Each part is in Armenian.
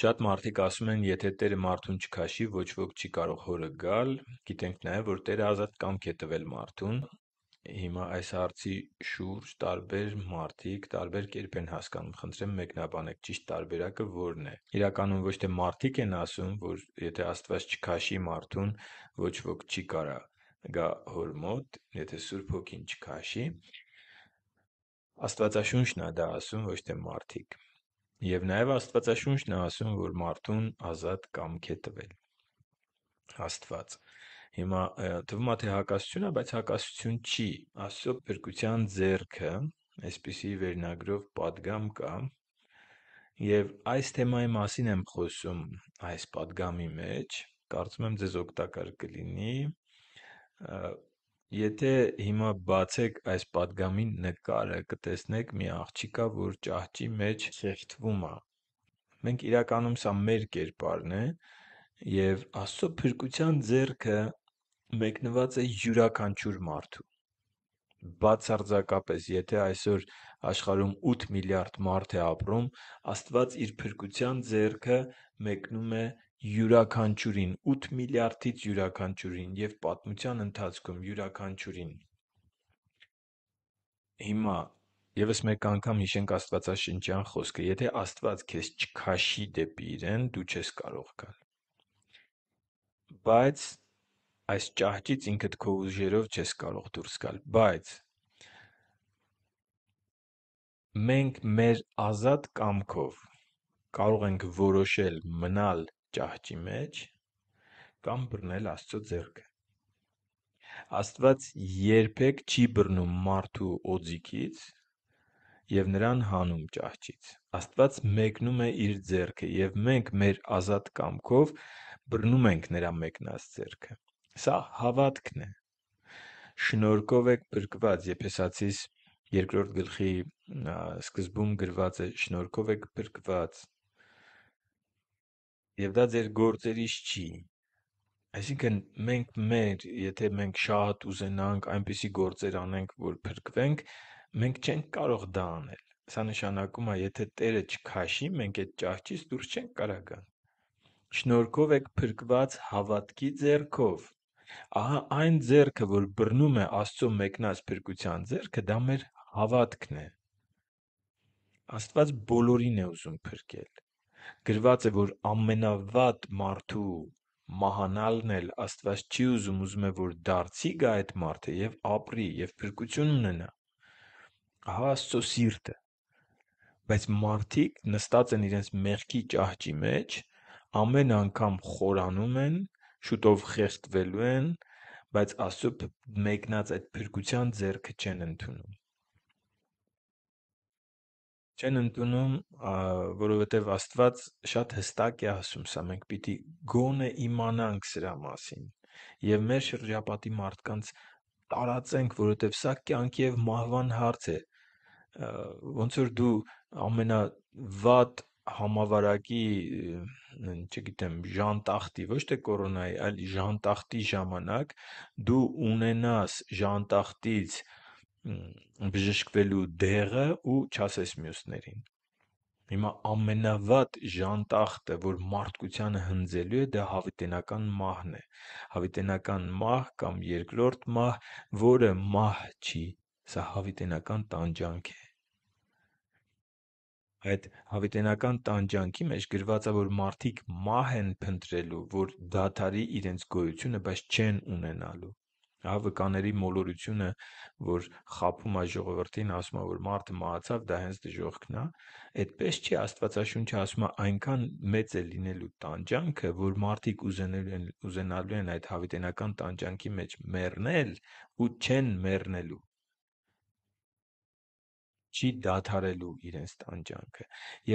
Շատ մարդիկ ասում են՝ եթե Տերը մարդուն չքաշի, ոչ ոք չի կարող հորը գալ։ Գիտենք նաև, որ Տերը ազատ կամք է տվել մարդուն։ Հիմա այս հարցի շուրջ տարբեր մարդիկ տարբեր կերպ են հասկանում։ Խնդրեմ մեկնաբանեք ճիշտ տարբերակը որն է։ Իրականում ոչ թե մարդիկ են ասում, որ եթե Աստված չքաշի մարդուն, ոչ ոք չի կարա գա Հոր մոտ, եթե Սուրբ Հոգին չքաշի։ Աստվածաշունչն է դա ասում, ոչ թե մարդիկ։ Եվ նաև Աստվածաշունչն է ասում, որ մարդուն ազատ կամք է տվել Աստված։ Հիմա թվում է թե հակասություն է, բայց հակասություն չի։ Աստծո փրկության ձեռքը, այսպիսի վերնագրով падգամ կա, եւ այս թեմայի մասին եմ խոսում այս падգամի մեջ, կարծում եմ ձեզ օգտակար կլինի։ Եթե հիմա բացեք այս պատգամի նկարը, կտեսնեք մի աղջիկա, որ ճահճի մեջ խեղդվում ա։ Մենք իրականում սա մեր կերպարն է, և Աստծո փրկության ձեռքը մեկնված է յուրաքանչյուր մարդու։ Բացարձակապես, եթե այսօր աշխարհում 8 միլիարդ մարդ է ապրում, Աստված Իր փրկության ձեռքը մեկնում է յուրաքանչյուրին, ութ միլիարդից յուրաքանչյուրին և պատմության ընթացքում յուրաքանչյուրին։ Հիմա ևս մեկ անգամ հիշենք աստվածաշնչյան խոսքը. «Եթե Աստված քեզ չքաշի դեպի Իրեն, դու չես կարող գալ»։ Բայց այս ճահճից ինքդ քո ուժերով չես կարող դուրս գալ։ Բայց մենք մեր ազատ կամքով կարող ենք որոշել մնալ ճահճի մեջ կամ բռնել Աստծո ձեռքը։ Աստված երբեք չի բռնում մարդու օձիկից եւ նրան հանում ճահճից։ Աստված մեկնում է իր ձեռքը եւ մենք մեր ազատ կամքով բռնում ենք նրա մեկնած ձեռքը։ Սա հավատքն է։ Շնորհքով եք բրկված, Եփեսացիս երկրորդ գլխի սկզբում գրված է շնորհքով եք բրկված եւ դա ձեր գործերից չի։ Այսինքն մենք մեր, եթե մենք շատ ուզենանք այնպիսի գործեր անենք, որ փրկվենք, մենք չենք կարող դա անել։ Սա նշանակում է, եթե Տերը չքաշի, մենք այդ ճահճից դուրս չենք կարող գալ։ Շնորհքով եք փրկված հավատքի ձեռքով։ Ահա այն ձեռքը, որ բռնում է Աստծո մեկնած փրկության ձեռքը, դա մեր հավատքն է։ Աստված բոլորին է ուզում փրկել գրված է, որ ամենավատ մարդու մահանալն էլ Աստված չի ուզում, ուզում է, որ դարձի գա այդ մարդը եւ ապրի եւ փրկություն ունենա։ Ահա Աստծո սիրտը։ Բայց մարդիկ նստած են իրենց մեղքի ճահճի մեջ, ամեն անգամ խորանում են, շուտով խեղդվելու են, բայց Աստծո մեկնած այդ փրկության ձեռքը չեն ընդունում չեն ընդունում, որովհետև Աստված շատ հստակ է ասում, սա մենք պիտի գոնե իմանանք սրա մասին եւ մեր շրջապատի մարդկանց տարածենք, որովհետև սա կյանքի եւ մահվան հարց է։ Ոնց որ դու ամենավատ համավարակի, չգիտեմ, ժանտախտի, ոչ թե կորոնայի, այլ ժանտախտի ժամանակ դու ունենաս ժանտախտից բժշկվելու դեղը ու չասես մյուսներին։ Հիմա ամենավատ ժանտախտը, որ մարդկությանը հնձելու է, դա հավիտենական մահն է։ Հավիտենական մահ կամ երկրորդ մահ, որը մահ չի, սա հավիտենական տանջանք է։ Այդ հավիտենական տանջանքի մեջ գրված է, որ մարդիկ մահ են փնտրելու, որ դաթարի իրենց գոյությունը, բայց չեն ունենալու հա վկաների մոլորությունը, որ խափում այս ժողովրդին, ասում է, որ մարդը մահացավ, դա հենց դժողքն է, այդպես չի Աստվածաշունչը ասում է, այնքան մեծ է լինելու տանջանքը, որ մարդիկ ուզենալու են ուզենալու են այդ հավիտենական տանջանքի մեջ մեռնել ու չեն մեռնելու չի դադարելու իրենց տանջանքը։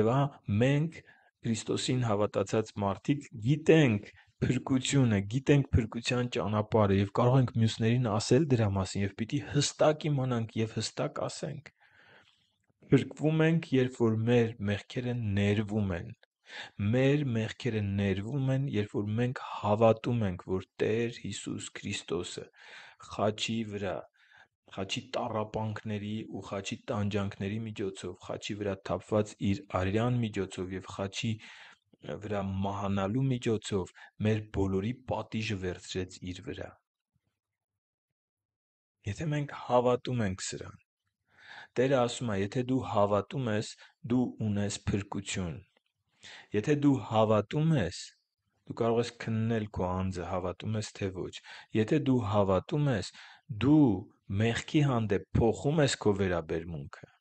Եվ ահա մենք Քրիստոսին հավատացած մարդիկ գիտենք, փրկությունը, գիտենք փրկության ճանապարհը եւ կարող ենք մյուսներին ասել դրա մասին եւ պիտի հստակ իմանանք եւ հստակ ասենք։ Փրկվում ենք, երբ որ մեր մեղքերը ներվում են։ Մեր մեղքերը ներվում են, երբ որ մենք հավատում ենք, որ Տեր Հիսուս Քրիստոսը խաչի վրա խաչի տարապանքների ու խաչի տանջանքների միջոցով, խաչի վրա թափված իր արյան միջոցով եւ խաչի վրա մահանալու միջոցով մեր բոլորի պատիժը վերցրեց իր վրա։ Եթե մենք հավատում ենք սրան, Տերը ասում է, եթե դու հավատում ես, դու ունես փրկություն։ Եթե դու հավատում ես, դու կարող ես քննել քո անձը, հավատում ես թե ոչ։ Եթե դու հավատում ես, դու մեղքի հանդեպ փոխում ես քո վերաբերմունքը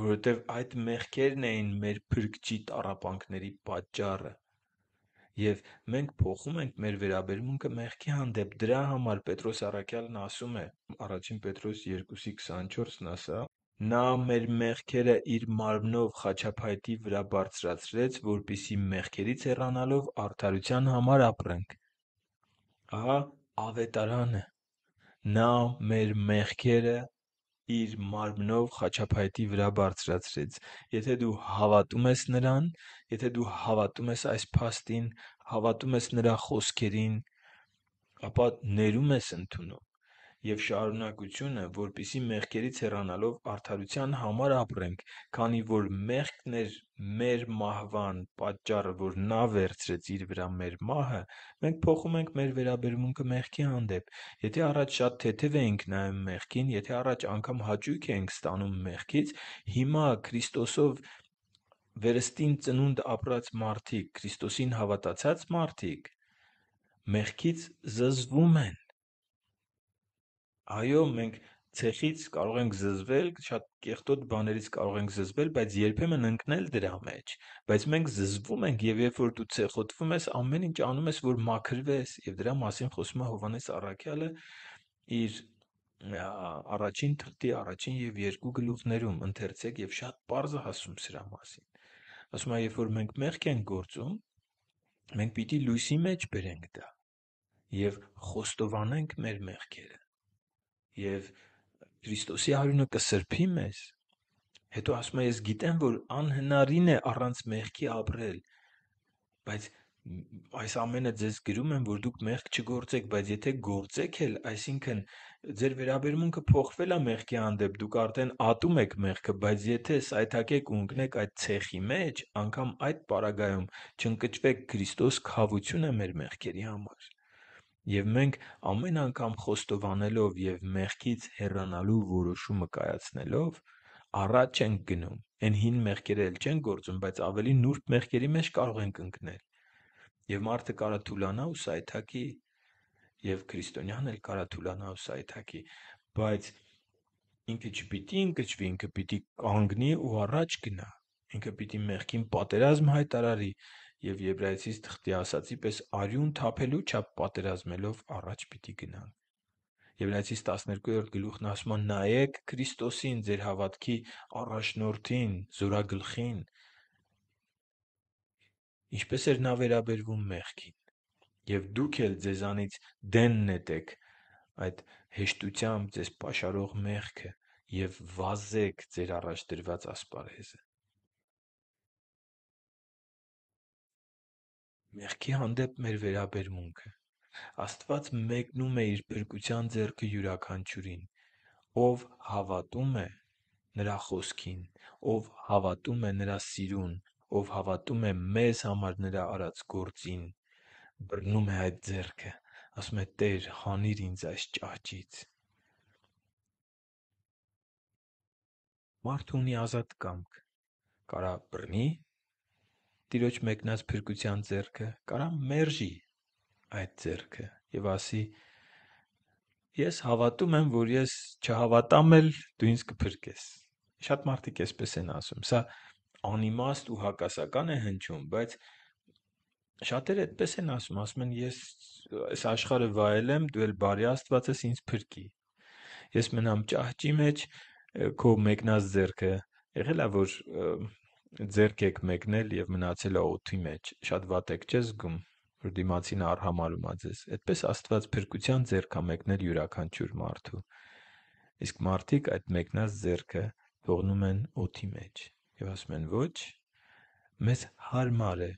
որովհետև այդ մեղքերն էին մեր փրկչի տարապանքների պատճառը։ Եվ մենք փոխում ենք մեր վերաբերմունքը մեղքի հանդեպ։ Դրա համար Պետրոս Արաքյալն ասում է առաջին Պետրոս 2:24-ն ասա. նա մեր մեղքերը իր մարմնով խաչափայտի վրա բարձրացրեց, որպիսի մեղքերից հեռանալով արդարության համար ապրենք։ Ահա ավետարանը։ Նա մեր մեղքերը իր մարմնով խաչափայտի վրա բարձրացրեց։ Եթե դու հավատում ես նրան, եթե դու հավատում ես այս փաստին, հավատում ես նրա խոսքերին, ապա ներում ես ընդունում և շարունակությունը, որպեսզի մեղքերից հեռանալով արդարության համար ապրենք, քանի որ մեղքն էր մեր մահվան պատճառը, որ Նա վերցրեց Իր վրա մեր մահը, մենք փոխում ենք մեր վերաբերմունքը մեղքի հանդեպ։ Եթե առաջ շատ թեթև էինք նայում մեղքին, եթե առաջ անգամ հաճույք էինք ստանում մեղքից, հիմա Քրիստոսով վերստին ծնունդ ապրած մարդիկ, Քրիստոսին հավատացած մարդիկ մեղքից զզվում են։ Այո, մենք ցեխից կարող ենք զզվել, շատ կեղտոտ բաներից կարող ենք զզվել, բայց երբեմն ընկնել դրա մեջ։ Բայց մենք զզվում ենք եւ երբ որ դու ցեխոտվում ես, ամեն ինչ անում ես, որ մաքրվես, եւ դրա մասին խոսում է Հովանես Առաքյալը իր առաջին թղթի առաջին եւ երկու գլուխներում ընթերցեք եւ շատ པարզ հասում սրա մասին։ Ասում է, երբ որ մենք մեղք են գործում, մենք պիտի լույսի մեջ բերենք դա եւ խոստովանենք մեր մեղքերը եւ Քրիստոսի արյունը կսրբի մեզ։ Հետո ասում է ես գիտեմ, որ անհնարին է առանց մեղքի ապրել, բայց այս ամենը ձեզ գրում եմ, որ դուք մեղք չգործեք, բայց եթե գործեք էլ, այսինքն ձեր վերաբերմունքը փոխվել է մեղքի հանդեպ, դուք արդեն ատում եք մեղքը, բայց եթե սայթակեք ու ընկնեք այդ ցեղի մեջ, անգամ այդ պարագայում չընկճվեք Քրիստոս խավությունը մեր մեղքերի համար։ Եվ մենք ամեն անգամ խոստովանելով և մեղքից հեռանալու որոշումը կայացնելով առաջ ենք գնում։ Էն հին մեղքերը էլ չեն գործում, բայց ավելի նուրբ մեղքերի մեջ կարող ենք ընկնել։ Եվ մարդը կարա թուլանա ու սայթաքի, եւ քրիստոնյան էլ կարա թուլանա ու սայթաքի, բայց ինքը չպիտի ընկճվի, ինքը պիտի կանգնի ու առաջ գնա։ Ինքը պիտի մեղքին պատերազմ հայտարարի և Եբրայեցիս թղթի ասածի պես արյուն թափելու չափ պատերազմելով առաջ պիտի գնանք։ Եբրայեցիս 12-րդ գլուխն ասում է. «Նայեք Քրիստոսին՝ ձեր հավատքի առաջնորդին, զորագլխին» ինչպես էր Նա վերաբերվում մեղքին։ Եվ դուք էլ ձեզանից դեն նետեք այդ հեշտությամբ ձեզ պաշարող մեղքը և վազեք ձեր առաջ դրված ասպարեզը։ մեղքի հանդեպ մեր վերաբերմունքը։ Աստված մեկնում է իր փրկության ձեռքը յուրաքանչյուրին, ով հավատում է նրա խոսքին, ով հավատում է նրա սիրուն, ով հավատում է մեզ համար նրա արած գործին, բռնում է այդ ձեռքը, ասում է. «Տե՛ր, հանիր ինձ այս ճահճից»։ Մարդը ունի ազատ կամք՝ կարա բռնի, տիրոջ մեկնած փրկության ձեռքը, կարամ մերժի այդ ձեռքը եւ ասի. Ես հավատում եմ, որ ես չհավատամ էլ դու ինձ կփրկես։ Շատ մարդիկ էսպես են ասում։ Սա անիմաստ ու հակասական է հնչում, բայց շատերը այդպես են ասում, ասում են ես այս աշխարհը վայելեմ, դու էլ բարի Աստված ես ինձ փրկի։ Ես մնամ ճահճի մեջ, քո մեկնած ձեռքը։ Եղել է որ և, ձեռք եք մեկնել եւ մնացել ա օդի մեջ։ Շատ վատ եք չես զգում, որ դիմացին արհամարում ա ձեզ։ Այդպես Աստված փրկության ձեռք ա մեկնել յուրաքանչյուր մարդու։ Իսկ մարդիկ այդ մեկնած ձեռքը թողնում են օդի մեջ եւ ասում են՝ ոչ, մեզ հարմար է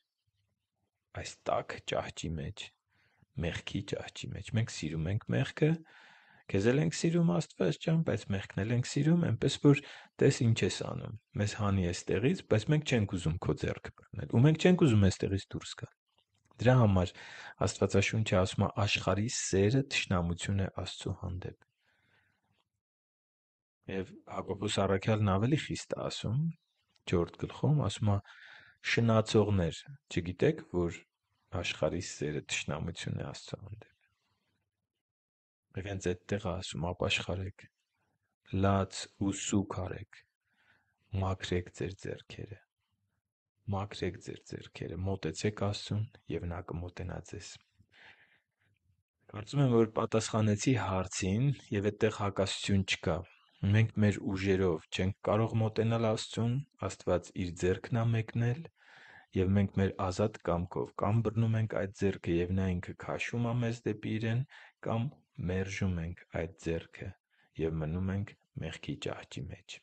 այս տաք ճահճի մեջ, մեղքի ճահճի մեջ։ Մենք սիրում ենք մեղքը, մենք Քեզ էլ ենք սիրում Աստված ջան, բայց մեղքն էլ ենք սիրում, էնպես որ տես ինչ ես անում։ Մեզ հանի էստեղից, բայց մենք չենք ուզում քո ձեռքը բռնել։ Ու մենք չենք ուզում էստեղից դուրս գալ։ Դրա համար Աստվածաշունչը ասում է աշխարհի սերը ճշնամություն է Աստծո հանդեպ։ Եվ Հակոբոս Առաքյալն ավելի խիստ ասում 4 գլխում ասում է շնացողներ, չգիտեք, որ աշխարհի սերը ճշնամություն է Աստծո հանդեպ։ Իրենց այդտեղ ասում ապաշխարեք, լաց ու սուկ արեք, մաքրեք ձեր ձեռքերը։ Մաքրեք ձեր ձեռքերը, մոտեցեք Աստծուն եւ նա կմոտենա ձեզ։ Կարծում եմ, որ պատասխանեցի հարցին եւ այդտեղ հակասություն չկա։ Մենք մեր ուժերով չենք կարող մոտենալ Աստծուն, Աստված իր ձեռքն է մեկնել, եւ մենք մեր ազատ կամքով կամ բռնում ենք այդ ձեռքը եւ նա ինքը քաշում է մեզ դեպի իրեն կամ մերժում ենք այդ ձեռքը և մնում ենք մեղքի ճահճի մեջ։